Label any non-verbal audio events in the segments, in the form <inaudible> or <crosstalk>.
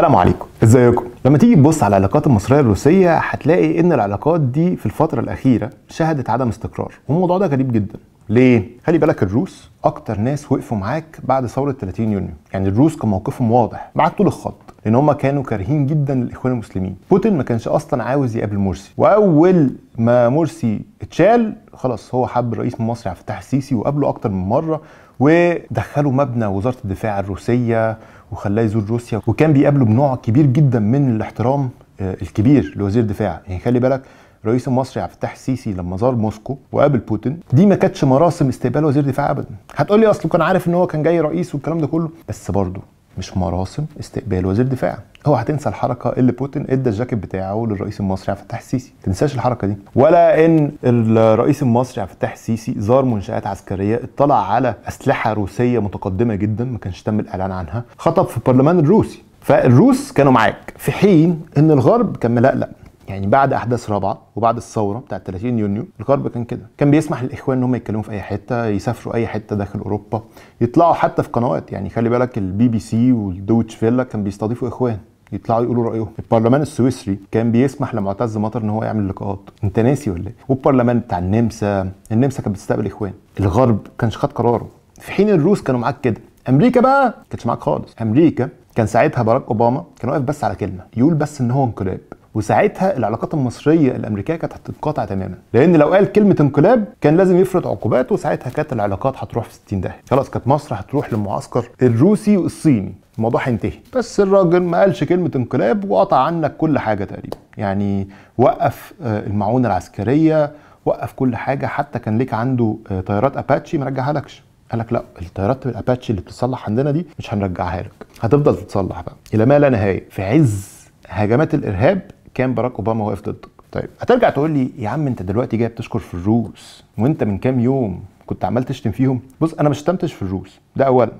السلام عليكم ازيكم لما تيجي تبص على العلاقات المصريه الروسيه هتلاقي ان العلاقات دي في الفتره الاخيره شهدت عدم استقرار والموضوع ده غريب جدا ليه؟ خلي بالك الروس اكتر ناس وقفوا معاك بعد ثوره 30 يونيو يعني الروس كان موقفهم واضح معاك طول الخط لان هم كانوا كارهين جدا الاخوان المسلمين بوتين ما كانش اصلا عاوز يقابل مرسي واول ما مرسي اتشال خلاص هو حب الرئيس المصري عبد الفتاح السيسي وقابله اكتر من مره ودخلوا مبنى وزاره الدفاع الروسيه وخلاه يزور روسيا وكان بيقابله بنوع كبير جدا من الاحترام آه، الكبير لوزير الدفاع يعني خلي بالك رئيس مصر عبد الفتاح السيسي لما زار موسكو وقابل بوتين دي ما كانتش مراسم استقبال وزير دفاع ابدا هتقول لي اصله كان عارف ان هو كان جاي رئيس والكلام ده كله بس برضه مش مراسم استقبال وزير دفاع اوعى تنسى الحركه اللي بوتين ادى الجاكيت بتاعه للرئيس المصري عبد الفتاح السيسي ما تنساش الحركه دي ولا ان الرئيس المصري عبد الفتاح السيسي زار منشات عسكريه اطلع على اسلحه روسيه متقدمه جدا ما كانش تم الاعلان عنها خطب في البرلمان الروسي فالروس كانوا معاك في حين ان الغرب كان ملقلق يعني بعد احداث رابعه وبعد الثوره بتاعت 30 يونيو الغرب كان كده كان بيسمح للاخوان ان هم يتكلموا في اي حته يسافروا اي حته داخل اوروبا يطلعوا حتى في قنوات يعني خلي بالك البي بي سي والدويتش فيلا كان بيستضيفوا اخوان يطلعوا يقولوا رايهم البرلمان السويسري كان بيسمح لمعتز مطر ان هو يعمل لقاءات انت ناسي ولا ايه والبرلمان بتاع النمسا النمسا كانت بتستقبل اخوان الغرب كانش خد قراره في حين الروس كانوا معاك كده امريكا بقى كانتش معاك خالص امريكا كان ساعتها باراك اوباما كان واقف بس على كلمه يقول بس ان هو انقلاب وساعتها العلاقات المصريه الامريكيه كانت هتتقاطع تماما لان لو قال كلمه انقلاب كان لازم يفرض عقوبات وساعتها كانت العلاقات هتروح في 60 داهيه خلاص كانت مصر هتروح للمعسكر الروسي والصيني الموضوع هينتهي بس الراجل ما قالش كلمه انقلاب وقطع عنك كل حاجه تقريبا يعني وقف آه، المعونه العسكريه وقف كل حاجه حتى كان ليك عنده آه، طيارات اباتشي ما رجعهالكش قال لك لا الطيارات الاباتشي اللي بتتصلح عندنا دي مش هنرجعها لك هتفضل تتصلح بقى الى ما لا نهايه في عز هجمات الارهاب كان باراك اوباما واقف ضدك طيب هترجع تقول لي يا عم انت دلوقتي جاي بتشكر في الروس وانت من كام يوم كنت عمال تشتم فيهم بص انا ما شتمتش في الروس ده اولا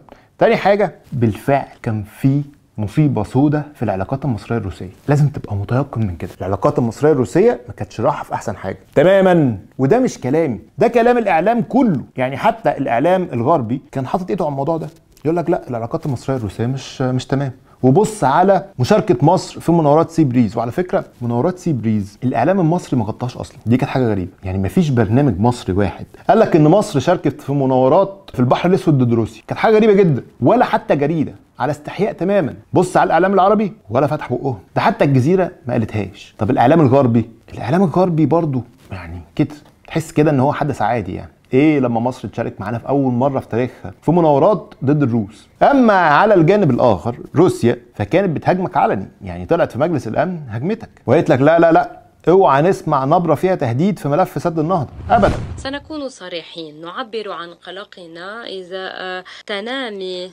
تاني حاجه بالفعل كان في مصيبه سودة في العلاقات المصريه الروسيه لازم تبقى متيقن من كده العلاقات المصريه الروسيه ما كانتش رايحه في احسن حاجه تماما وده مش كلامي ده كلام الاعلام كله يعني حتى الاعلام الغربي كان حاطط ايده على الموضوع ده يقول لك لا العلاقات المصريه الروسيه مش مش تمام وبص على مشاركه مصر في مناورات سي بريز وعلى فكره مناورات سي بريز الاعلام المصري ما غطاش اصلا دي كانت حاجه غريبه يعني ما فيش برنامج مصري واحد قال لك ان مصر شاركت في مناورات في البحر الاسود ضد روسيا كانت حاجه غريبه جدا ولا حتى جريده على استحياء تماما بص على الاعلام العربي ولا فتح بقهم ده حتى الجزيره ما قالتهاش طب الاعلام الغربي الاعلام الغربي برضه يعني كده تحس كده ان هو حدث عادي يعني ايه لما مصر تشارك معانا في اول مره في تاريخها في مناورات ضد الروس اما على الجانب الاخر روسيا فكانت بتهاجمك علني يعني طلعت في مجلس الامن هاجمتك وقالت لك لا لا لا اوعى نسمع نبره فيها تهديد في ملف سد النهضه ابدا سنكون صريحين نعبر عن قلقنا اذا تنامي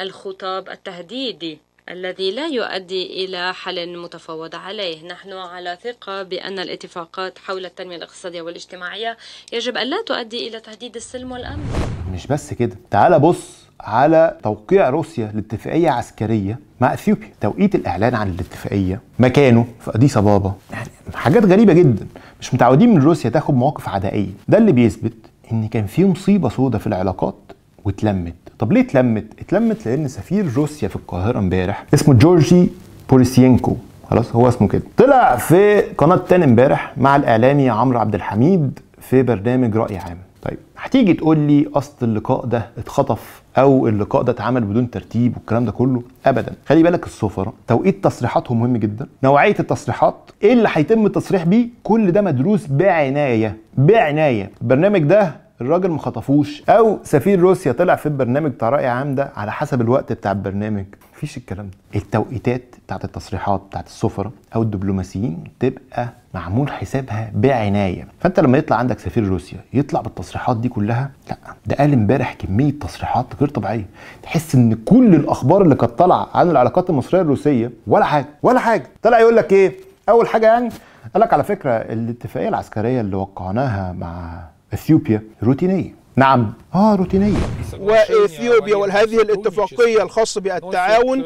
الخطاب التهديدي الذي لا يؤدي إلى حل متفاوض عليه نحن على ثقة بأن الاتفاقات حول التنمية الاقتصادية والاجتماعية يجب أن لا تؤدي إلى تهديد السلم والأمن مش بس كده تعال بص على توقيع روسيا لاتفاقية عسكرية مع اثيوبيا توقيت الاعلان عن الاتفاقيه مكانه في اديس بابا يعني حاجات غريبه جدا مش متعودين من روسيا تاخد مواقف عدائيه ده اللي بيثبت ان كان في مصيبه سودة في العلاقات واتلمت طب ليه اتلمت؟ اتلمت لان سفير روسيا في القاهره امبارح اسمه جورجي بوليسينكو خلاص هو اسمه كده طلع في قناه تاني امبارح مع الاعلامي عمرو عبد الحميد في برنامج راي عام طيب هتيجي تقول لي اصل اللقاء ده اتخطف او اللقاء ده اتعمل بدون ترتيب والكلام ده كله ابدا خلي بالك السفراء توقيت تصريحاتهم مهم جدا نوعيه التصريحات ايه اللي هيتم التصريح بيه كل ده مدروس بعنايه بعنايه البرنامج ده الراجل ما خطفوش او سفير روسيا طلع في البرنامج بتاع راي عام ده على حسب الوقت بتاع البرنامج مفيش الكلام ده التوقيتات بتاعت التصريحات بتاعت السفراء او الدبلوماسيين تبقى معمول حسابها بعنايه فانت لما يطلع عندك سفير روسيا يطلع بالتصريحات دي كلها لا ده قال امبارح كميه تصريحات غير طبيعيه تحس ان كل الاخبار اللي كانت طالعه عن العلاقات المصريه الروسيه ولا حاجه ولا حاجه طلع يقول لك ايه اول حاجه يعني قال لك على فكره الاتفاقيه العسكريه اللي وقعناها مع اثيوبيا روتينيه نعم اه روتينيه واثيوبيا وهذه الاتفاقيه الخاصه بالتعاون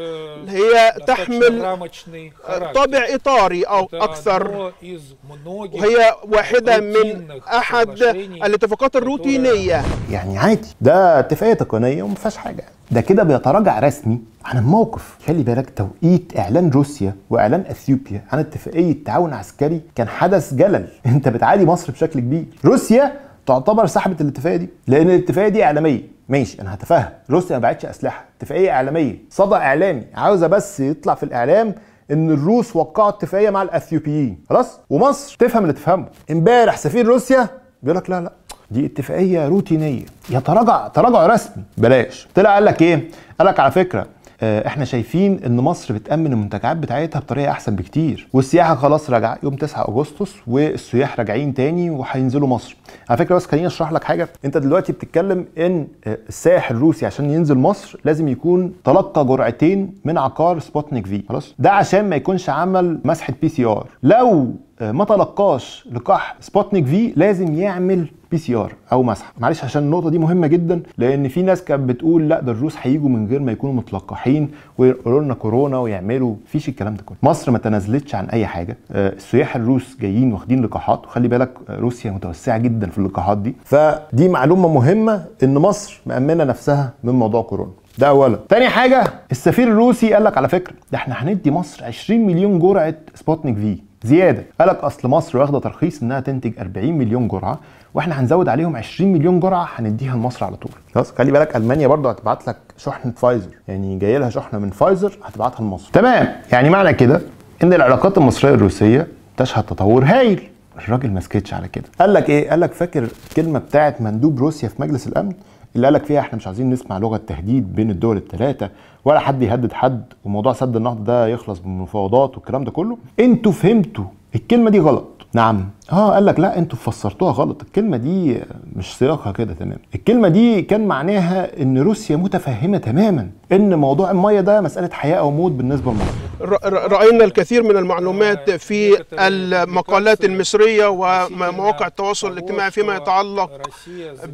هي تحمل طابع اطاري او اكثر وهي واحده من احد الاتفاقات الروتينيه يعني عادي ده اتفاقيه تقنيه وما فيهاش حاجه ده كده بيتراجع رسمي عن الموقف خلي بالك توقيت اعلان روسيا واعلان اثيوبيا عن اتفاقيه تعاون عسكري كان حدث جلل <laughs> انت بتعادي مصر بشكل كبير روسيا تعتبر سحبت الاتفاقيه دي لان الاتفاقيه دي اعلاميه ماشي انا هتفهم روسيا ما باعتش اسلحه اتفاقيه اعلاميه صدى اعلامي عاوزه بس يطلع في الاعلام ان الروس وقعوا اتفاقيه مع الاثيوبيين خلاص ومصر تفهم اللي تفهمه امبارح سفير روسيا بيقول لك لا لا دي اتفاقيه روتينيه يتراجع تراجع رسمي بلاش طلع قال لك ايه قال لك على فكره آه، احنا شايفين ان مصر بتامن المنتجعات بتاعتها بطريقه احسن بكتير والسياحه خلاص راجعه يوم 9 اغسطس والسياح راجعين تاني وهينزلوا مصر على فكره بس خليني اشرح لك حاجه انت دلوقتي بتتكلم ان آه، السائح الروسي عشان ينزل مصر لازم يكون تلقى جرعتين من عقار سبوتنيك في خلاص ده عشان ما يكونش عمل مسحه بي سي ار لو آه، ما تلقاش لقاح سبوتنيك في لازم يعمل بي سي ار او مسح معلش عشان النقطه دي مهمه جدا لان في ناس كانت بتقول لا ده الروس هيجوا من غير ما يكونوا متلقحين ويقولوا لنا كورونا ويعملوا فيش الكلام ده كله مصر ما تنازلتش عن اي حاجه آه، السياح الروس جايين واخدين لقاحات وخلي بالك روسيا متوسعه جدا في اللقاحات دي فدي معلومه مهمه ان مصر مامنه نفسها من موضوع كورونا ده اولا تاني حاجه السفير الروسي قال لك على فكره ده احنا هندي مصر 20 مليون جرعه سبوتنيك في زياده قالك اصل مصر واخده ترخيص انها تنتج 40 مليون جرعه واحنا هنزود عليهم 20 مليون جرعه هنديها لمصر على طول خلاص خلي بالك المانيا برضه هتبعت لك شحنه فايزر يعني جاي لها شحنه من فايزر هتبعتها لمصر تمام يعني معنى كده ان العلاقات المصريه الروسيه تشهد تطور هايل الراجل ما سكتش على كده قال لك ايه قال لك فاكر الكلمه بتاعت مندوب روسيا في مجلس الامن اللي قالك فيها احنا مش عايزين نسمع لغه تهديد بين الدول الثلاثه ولا حد يهدد حد وموضوع سد النهضه ده يخلص بالمفاوضات والكلام ده كله انتوا فهمتوا الكلمه دي غلط نعم اه قال لك لا انتوا فسرتوها غلط الكلمه دي مش سياقها كده تمام الكلمه دي كان معناها ان روسيا متفهمه تماما ان موضوع الميه ده مساله حياه او موت بالنسبه لمصر راينا الكثير من المعلومات في المقالات المصريه ومواقع التواصل الاجتماعي فيما يتعلق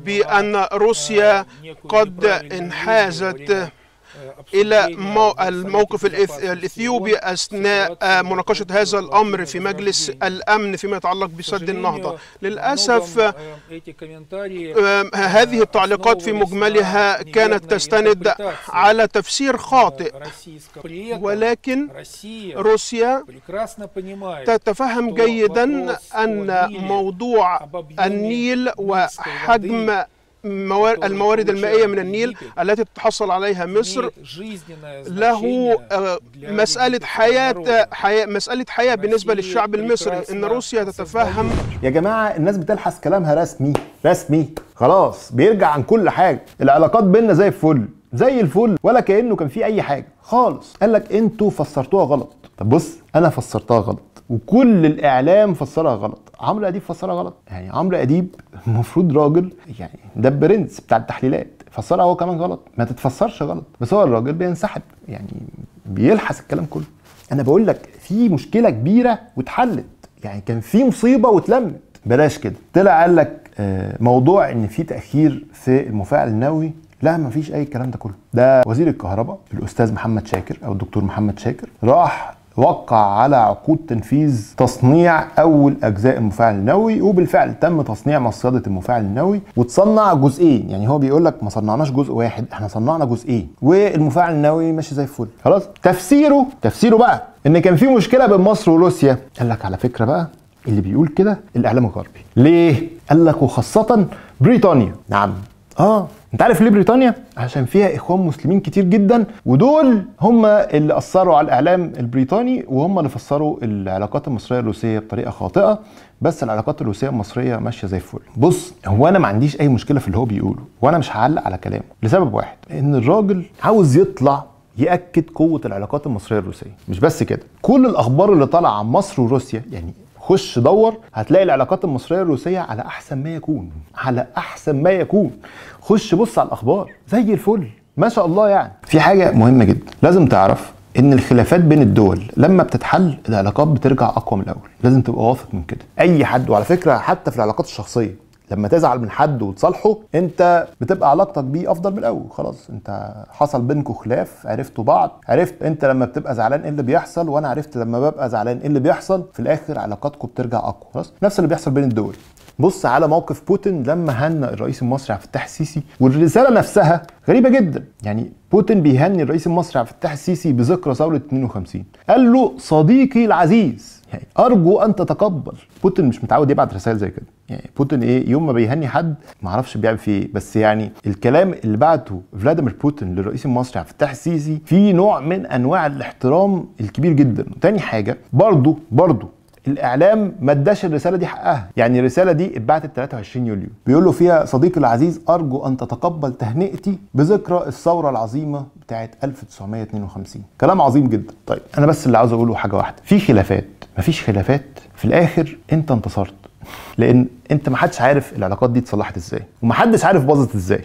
بان روسيا قد انحازت إلى الموقف الإثيوبي أثناء مناقشة هذا الأمر في مجلس الأمن فيما يتعلق بسد النهضة آه، للأسف آه، آه، هذه التعليقات في مجملها كانت تستند على تفسير خاطئ ولكن روسيا تتفهم جيدا أن موضوع النيل وحجم الموارد المائية من النيل التي تتحصل عليها مصر له آه، مسألة حياة, آه، حياة مسألة حياة بالنسبة للشعب المصري إن روسيا تتفهم يا جماعة الناس بتلحس كلامها رسمي رسمي خلاص بيرجع عن كل حاجة العلاقات بينا زي الفل زي الفل ولا كأنه كان في أي حاجة خالص قال لك أنتوا فسرتوها غلط طب بص أنا فسرتها غلط وكل الاعلام فسرها غلط عمرو اديب فسرها غلط يعني عمرو اديب المفروض راجل يعني ده برنس بتاع التحليلات فسرها هو كمان غلط ما تتفسرش غلط بس هو الراجل بينسحب يعني بيلحس الكلام كله انا بقول لك في مشكله كبيره واتحلت يعني كان في مصيبه واتلمت بلاش كده طلع قال لك آه، موضوع ان في تاخير في المفاعل النووي لا ما فيش اي الكلام ده كله ده وزير الكهرباء الاستاذ محمد شاكر او الدكتور محمد شاكر راح وقع على عقود تنفيذ تصنيع اول اجزاء المفاعل النووي وبالفعل تم تصنيع مصيده المفاعل النووي وتصنع جزئين يعني هو بيقول لك ما صنعناش جزء واحد احنا صنعنا جزئين والمفاعل النووي ماشي زي الفل خلاص تفسيره تفسيره بقى ان كان في مشكله بين مصر وروسيا قال لك على فكره بقى اللي بيقول كده الاعلام الغربي ليه قال لك وخاصه بريطانيا نعم اه انت عارف ليه بريطانيا عشان فيها اخوان مسلمين كتير جدا ودول هم اللي اثروا على الاعلام البريطاني وهم اللي فسروا العلاقات المصريه الروسيه بطريقه خاطئه بس العلاقات الروسيه المصريه ماشيه زي الفل بص هو انا ما عنديش اي مشكله في اللي هو بيقوله وانا مش هعلق على كلامه لسبب واحد ان الراجل عاوز يطلع ياكد قوه العلاقات المصريه الروسيه مش بس كده كل الاخبار اللي طالعه عن مصر وروسيا يعني خش دور هتلاقي العلاقات المصريه الروسيه على احسن ما يكون على احسن ما يكون خش بص على الاخبار زي الفل ما شاء الله يعني في حاجه مهمه جدا لازم تعرف ان الخلافات بين الدول لما بتتحل العلاقات بترجع اقوى من الاول لازم تبقى واثق من كده اي حد وعلى فكره حتى في العلاقات الشخصيه لما تزعل من حد وتصالحه انت بتبقى علاقتك بيه افضل من الاول خلاص انت حصل بينكم خلاف عرفتوا بعض عرفت انت لما بتبقى زعلان ايه اللي بيحصل وانا عرفت لما ببقى زعلان ايه اللي بيحصل في الاخر علاقاتكم بترجع اقوى خلاص نفس اللي بيحصل بين الدول بص على موقف بوتين لما هنى الرئيس المصري عبد الفتاح السيسي والرساله نفسها غريبه جدا يعني بوتين بيهني الرئيس المصري عبد الفتاح السيسي بذكرى ثوره 52 قال له صديقي العزيز يعني ارجو ان تتقبل بوتين مش متعود يبعت رسائل زي كده يعني بوتين ايه يوم ما بيهني حد ما اعرفش بيعمل فيه ايه بس يعني الكلام اللي بعته فلاديمير بوتين للرئيس المصري عبد الفتاح السيسي فيه نوع من انواع الاحترام الكبير جدا تاني حاجه برضه برضه الاعلام ما اداش الرساله دي حقها يعني الرساله دي اتبعتت 23 يوليو بيقول له فيها صديقي العزيز ارجو ان تتقبل تهنئتي بذكرى الثوره العظيمه بتاعه 1952 كلام عظيم جدا طيب انا بس اللي عاوز اقوله حاجه واحده في خلافات مفيش خلافات في الاخر انت انتصرت <laughs> لان انت محدش عارف العلاقات دي اتصلحت ازاي ومحدش عارف باظت ازاي <laughs>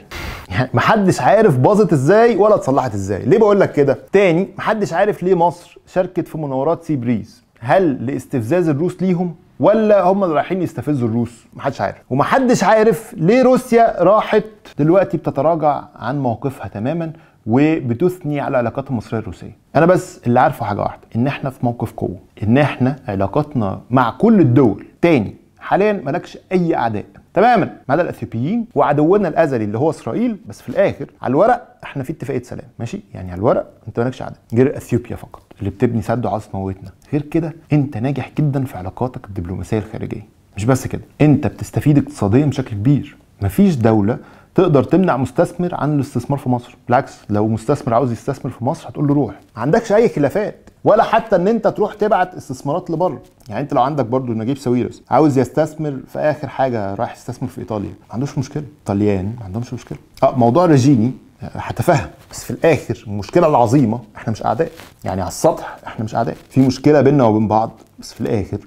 يعني محدش عارف باظت ازاي ولا اتصلحت ازاي ليه بقول لك كده تاني محدش عارف ليه مصر شاركت في مناورات سي بريز هل لاستفزاز الروس ليهم ولا هم اللي رايحين يستفزوا الروس محدش عارف ومحدش عارف ليه روسيا راحت دلوقتي بتتراجع عن موقفها تماما وبتثني على العلاقات المصريه الروسيه انا بس اللي عارفه حاجه واحده ان احنا في موقف قوه ان احنا علاقاتنا مع كل الدول تاني حاليا مالكش اي اعداء تماما ما عدا الاثيوبيين وعدونا الازلي اللي هو اسرائيل بس في الاخر على الورق احنا في اتفاقيه سلام ماشي يعني على الورق انت مالكش عدد غير اثيوبيا فقط اللي بتبني سد موتنا غير كده انت ناجح جدا في علاقاتك الدبلوماسيه الخارجيه مش بس كده انت بتستفيد اقتصاديا بشكل كبير مفيش دوله تقدر تمنع مستثمر عن الاستثمار في مصر بالعكس لو مستثمر عاوز يستثمر في مصر هتقول له روح ما عندكش اي خلافات ولا حتى ان انت تروح تبعت استثمارات لبره يعني انت لو عندك برضو نجيب ساويرس عاوز يستثمر في اخر حاجه رايح يستثمر في ايطاليا ما عندوش مشكله طليان ما عندهمش مشكله اه موضوع ريجيني آه، هتفهم بس في الاخر المشكله العظيمه احنا مش اعداء يعني على السطح احنا مش اعداء في مشكله بيننا وبين بعض بس في الاخر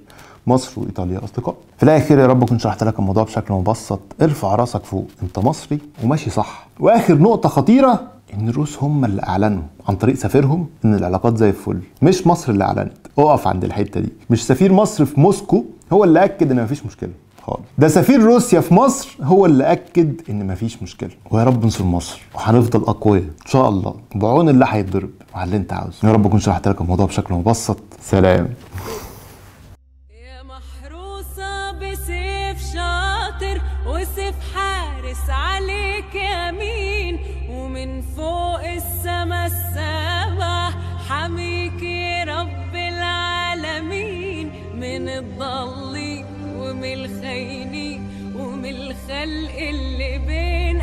مصر وايطاليا اصدقاء في الاخر يا رب كنت شرحت لك الموضوع بشكل مبسط ارفع راسك فوق انت مصري وماشي صح واخر نقطه خطيره ان الروس هم اللي اعلنوا عن طريق سفيرهم ان العلاقات زي الفل مش مصر اللي اعلنت اقف عند الحته دي مش سفير مصر في موسكو هو اللي اكد ان مفيش مشكله خالص ده سفير روسيا في مصر هو اللي اكد ان مفيش مشكله ويا رب نصر مصر وهنفضل اقوياء ان شاء الله بعون اللي هيتضرب وعلى اللي انت عاوزه يا رب اكون شرحت لك الموضوع بشكل مبسط سلام ناعس عليك يمين ومن فوق السما السما حميك يا رب العالمين من الضالين ومن الخاينين ومن الخلق اللي بين